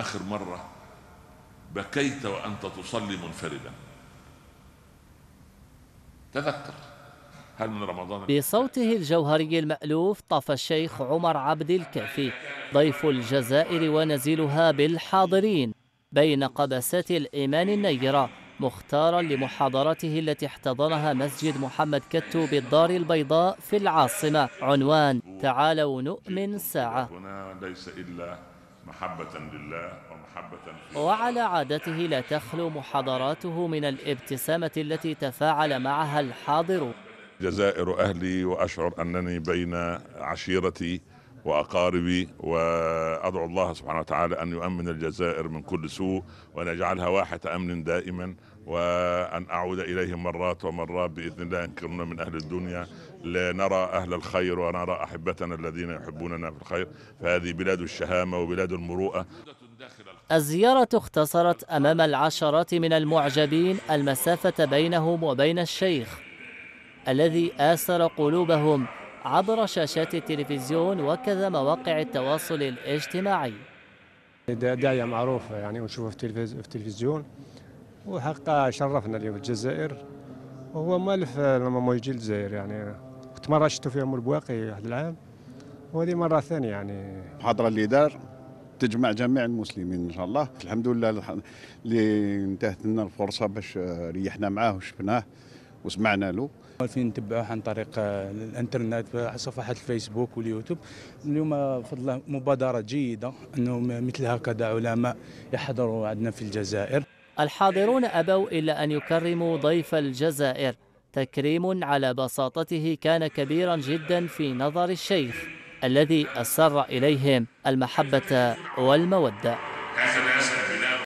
آخر مرة بكيت وأنت تصلي منفردا تذكر هل من رمضان بصوته الجوهري المألوف طاف الشيخ عمر عبد الكافي ضيف الجزائر ونزيلها بالحاضرين بين قبسات الإيمان النيرة مختارا لمحاضرته التي احتضنها مسجد محمد كتو بالدار البيضاء في العاصمة عنوان تعالوا نؤمن ساعة هنا ليس إلا محبة لله ومحبة فيه وعلى عادته لا تخلو محاضراته من الابتسامة التي تفاعل معها الحاضر جزائر أهلي وأشعر أنني بين عشيرتي واقاربي وادعو الله سبحانه وتعالى ان يؤمن الجزائر من كل سوء وان يجعلها واحه امن دائما وان اعود اليهم مرات ومرات باذن الله ان كنا من اهل الدنيا لنرى اهل الخير ونرى احبتنا الذين يحبوننا في الخير فهذه بلاد الشهامه وبلاد المروءه الزيارة اختصرت أمام العشرات من المعجبين المسافة بينهم وبين الشيخ الذي آسر قلوبهم عبر شاشات التلفزيون وكذا مواقع التواصل الاجتماعي داعية معروفة يعني ونشوفه في التلفزيون وحقا شرفنا اليوم في الجزائر وهو مالف لما ما يجي الجزائر يعني كنت مرة شفته البواقي واحد العام وهذه مرة ثانية يعني المحاضرة اللي دار تجمع جميع المسلمين ان شاء الله الحمد لله اللي انتهت لنا الفرصه باش آه، ريحنا معاه وشفناه وسمعنا له فين نتبعوه عن طريق آه، الانترنت صفحات الفيسبوك واليوتيوب اليوم آه، فضل مبادره جيده انه مثل هكذا علماء يحضروا عندنا في الجزائر الحاضرون ابوا الا ان يكرموا ضيف الجزائر تكريم على بساطته كان كبيرا جدا في نظر الشيخ الذي اسر اليهم المحبه والموده